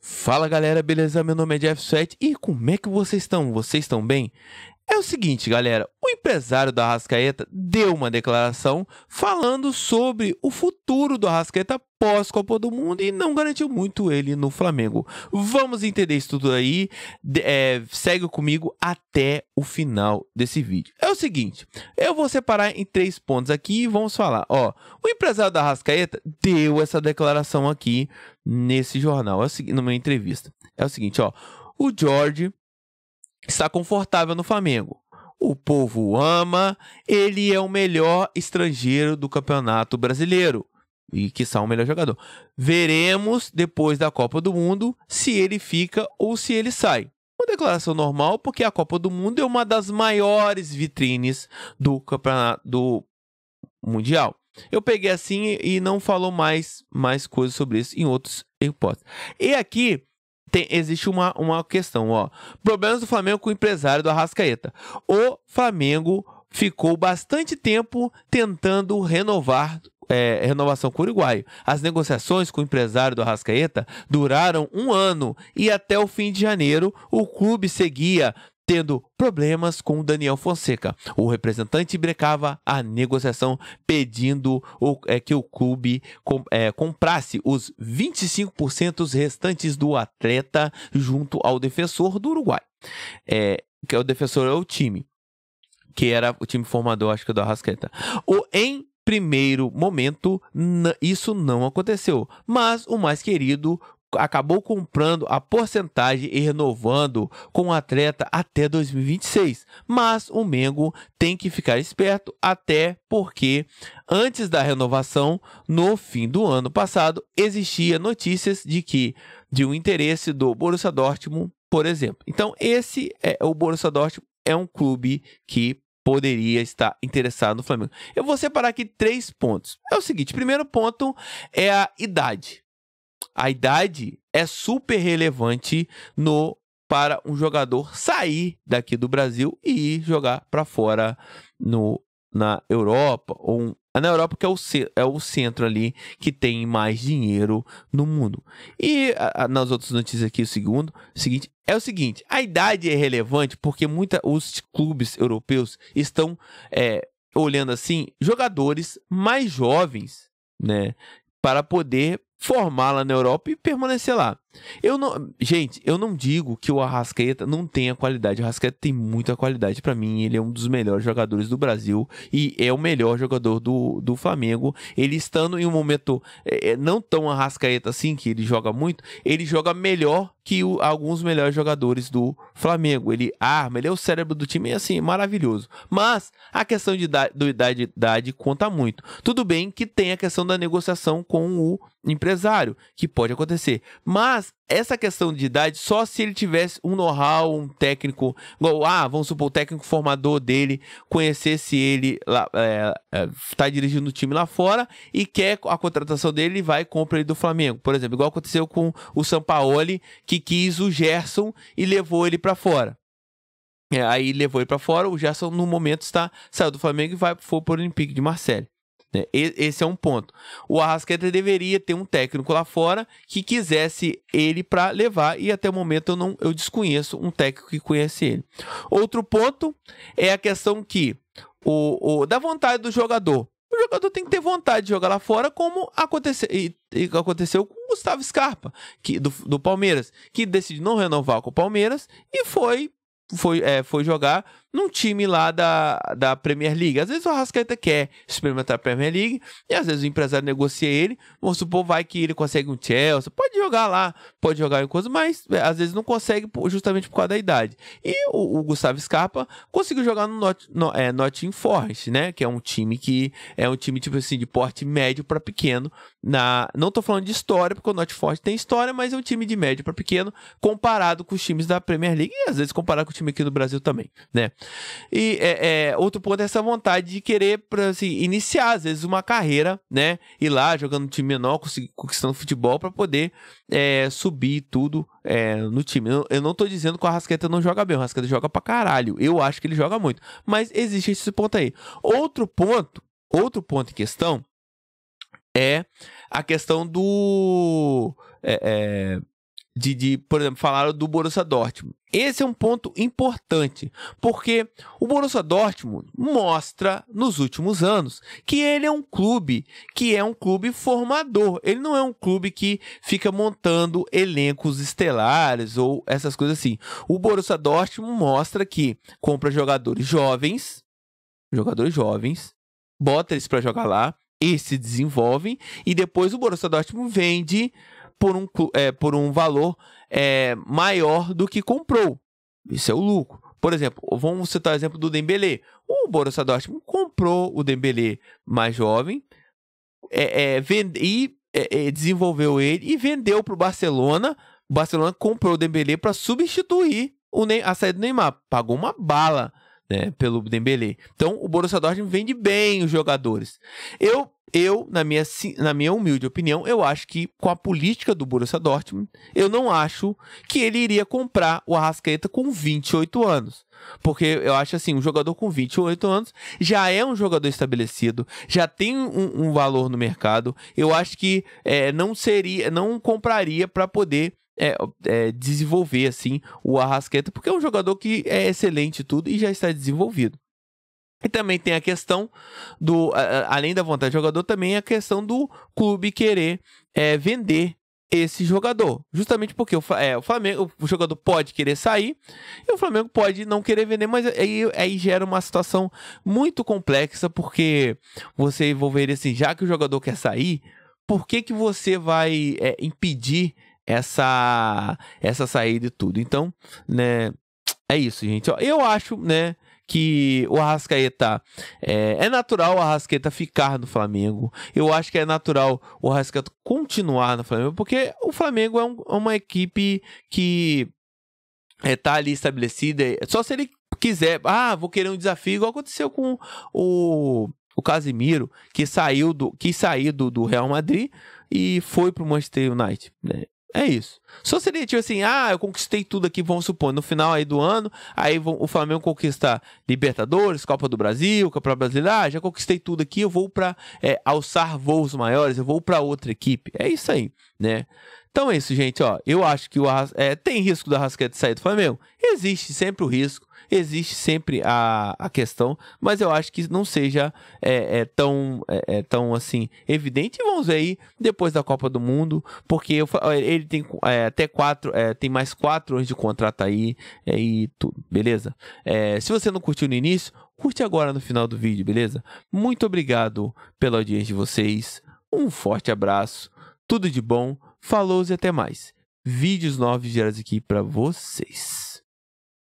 Fala galera, beleza? Meu nome é Jeff Sweat e como é que vocês estão? Vocês estão bem? É o seguinte, galera, o empresário da Rascaeta deu uma declaração falando sobre o futuro do Rascaeta pós-Copa do Mundo e não garantiu muito ele no Flamengo. Vamos entender isso tudo aí. É, segue comigo até o final desse vídeo. É o seguinte, eu vou separar em três pontos aqui e vamos falar. Ó, o empresário da Rascaeta deu essa declaração aqui nesse jornal, é o, numa entrevista. É o seguinte, ó. O George está confortável no Flamengo. O povo ama, ele é o melhor estrangeiro do Campeonato Brasileiro e que está o melhor jogador. Veremos depois da Copa do Mundo se ele fica ou se ele sai. Uma declaração normal, porque a Copa do Mundo é uma das maiores vitrines do campeonato do mundial. Eu peguei assim e não falou mais, mais coisas sobre isso em outros hipóteses. E aqui tem, existe uma, uma questão, ó. Problemas do Flamengo com o empresário do Arrascaeta. O Flamengo ficou bastante tempo tentando renovar é, renovação com o Uruguai. As negociações com o empresário do Arrascaeta duraram um ano e até o fim de janeiro o clube seguia tendo problemas com Daniel Fonseca. O representante brecava a negociação pedindo o, é, que o clube com, é, comprasse os 25% restantes do atleta junto ao defensor do Uruguai. É, que é o defensor é o time, que era o time formador, acho que é do Arrasqueta. O em primeiro momento, isso não aconteceu. Mas o mais querido acabou comprando a porcentagem e renovando com o atleta até 2026. Mas o Mengo tem que ficar esperto, até porque antes da renovação, no fim do ano passado, existia notícias de que de um interesse do Borussia Dortmund, por exemplo. Então, esse é o Borussia Dortmund é um clube que poderia estar interessado no Flamengo. Eu vou separar aqui três pontos. É o seguinte, primeiro ponto é a idade a idade é super relevante no para um jogador sair daqui do Brasil e ir jogar para fora no, na Europa ou um, é na Europa que é o, é o centro ali que tem mais dinheiro no mundo. E a, a, nas outras notícias aqui, o segundo, o seguinte, é o seguinte, a idade é relevante porque muita, os clubes europeus estão é, olhando assim jogadores mais jovens, né, para poder formá-la na Europa e permanecer lá. Eu não, gente, eu não digo que o Arrascaeta não tenha qualidade. O Arrascaeta tem muita qualidade para mim. Ele é um dos melhores jogadores do Brasil e é o melhor jogador do, do Flamengo. Ele estando em um momento é, é, não tão Arrascaeta assim, que ele joga muito, ele joga melhor que o, alguns melhores jogadores do Flamengo. Ele arma, ele é o cérebro do time, é assim, maravilhoso. Mas a questão de idade, do idade, idade conta muito. Tudo bem que tem a questão da negociação com o empresário, que pode acontecer. Mas mas essa questão de idade, só se ele tivesse um know-how, um técnico, igual, ah, vamos supor, o técnico formador dele conhecesse ele, está é, é, tá dirigindo o time lá fora e quer a contratação dele e vai e compra ele do Flamengo. Por exemplo, igual aconteceu com o Sampaoli, que quis o Gerson e levou ele para fora. É, aí levou ele para fora, o Gerson no momento está saiu do Flamengo e vai foi para o Olympique de Marseille. Né? E, esse é um ponto. O Arrascaeta deveria ter um técnico lá fora que quisesse ele para levar, e até o momento eu, não, eu desconheço um técnico que conhece ele. Outro ponto é a questão que o, o da vontade do jogador. O jogador tem que ter vontade de jogar lá fora, como aconteceu, e, e aconteceu com o Gustavo Scarpa, que, do, do Palmeiras, que decidiu não renovar com o Palmeiras e foi foi, é, foi jogar num time lá da, da Premier League. Às vezes o Arrascaeta quer experimentar a Premier League e às vezes o empresário negocia ele. Vamos supor, vai que ele consegue um Chelsea, pode jogar lá, pode jogar em coisa, mas é, às vezes não consegue justamente por causa da idade. E o, o Gustavo Scarpa conseguiu jogar no, Not, no é, Nottingham Forest, né? Que é um time que é um time tipo assim de porte médio para pequeno. Na, não tô falando de história, porque o Nottingham Forest tem história, mas é um time de médio para pequeno comparado com os times da Premier League e às vezes comparado com o time aqui do Brasil também, né? E é, é, outro ponto é essa vontade de querer pra, assim, iniciar, às vezes, uma carreira, né? Ir lá jogando no time menor, conquistando futebol para poder é, subir tudo é, no time. Eu, eu, não tô dizendo que o Arrasqueta não joga bem, o Arrasqueta joga pra caralho. Eu acho que ele joga muito. Mas existe esse ponto aí. Outro ponto, outro ponto em questão é a questão do. É, é de, de, por exemplo, falaram do Borussia Dortmund. Esse é um ponto importante, porque o Borussia Dortmund mostra nos últimos anos que ele é um clube que é um clube formador. Ele não é um clube que fica montando elencos estelares ou essas coisas assim. O Borussia Dortmund mostra que compra jogadores jovens, jogadores jovens, bota eles para jogar lá, eles se desenvolvem e depois o Borussia Dortmund vende por um, é, por um valor é, maior do que comprou. Isso é o lucro. Por exemplo, vamos citar o exemplo do dembele O Borussia Dortmund comprou o dembele mais jovem é, é, vende, e é, é, desenvolveu ele e vendeu para o Barcelona. O Barcelona comprou o dembele para substituir o a saída do Neymar. Pagou uma bala né, pelo Dembele. Então, o Borussia Dortmund vende bem os jogadores. Eu, eu na, minha, na minha humilde opinião, eu acho que com a política do Borussia Dortmund, eu não acho que ele iria comprar o Arrascaeta com 28 anos. Porque eu acho assim, um jogador com 28 anos já é um jogador estabelecido, já tem um, um valor no mercado. Eu acho que é, não seria, não compraria para poder é, é, desenvolver assim o Arrasqueta, porque é um jogador que é excelente tudo e já está desenvolvido. E também tem a questão do, além da vontade do jogador, também a questão do clube querer é, vender esse jogador. Justamente porque o, é, o Flamengo, o jogador pode querer sair e o Flamengo pode não querer vender, mas aí, aí gera uma situação muito complexa, porque você envolveria assim, já que o jogador quer sair, por que, que você vai é, impedir essa essa saída e tudo. Então, né, é isso, gente. Eu acho, né, que o Arrascaeta é, é, natural o Arrascaeta ficar no Flamengo. Eu acho que é natural o Arrascaeta continuar no Flamengo, porque o Flamengo é, um, é uma equipe que está é, tá ali estabelecida. É, só se ele quiser, ah, vou querer um desafio, igual aconteceu com o, o Casimiro, que saiu do que saiu do, do Real Madrid e foi para o Manchester United. Né? É isso. Só seria tipo assim, ah, eu conquistei tudo aqui, vamos supor, no final aí do ano, aí o Flamengo conquista Libertadores, Copa do Brasil, Copa Brasileira, ah, já conquistei tudo aqui, eu vou para é, alçar voos maiores, eu vou para outra equipe. É isso aí né? Então é isso, gente. Ó, eu acho que o Arras... é, tem risco da Rasqueta sair do Flamengo. Existe sempre o risco, existe sempre a, a questão, mas eu acho que não seja é, é tão, é, é tão assim evidente. vamos ver aí depois da Copa do Mundo, porque eu, ele tem é, até quatro, é, tem mais quatro anos de contrato aí e tudo, beleza? se você não curtiu no início, curte agora no final do vídeo, beleza? Muito obrigado pela audiência de vocês. Um forte abraço tudo de bom, falou e até mais. Vídeos novos diários aqui para vocês.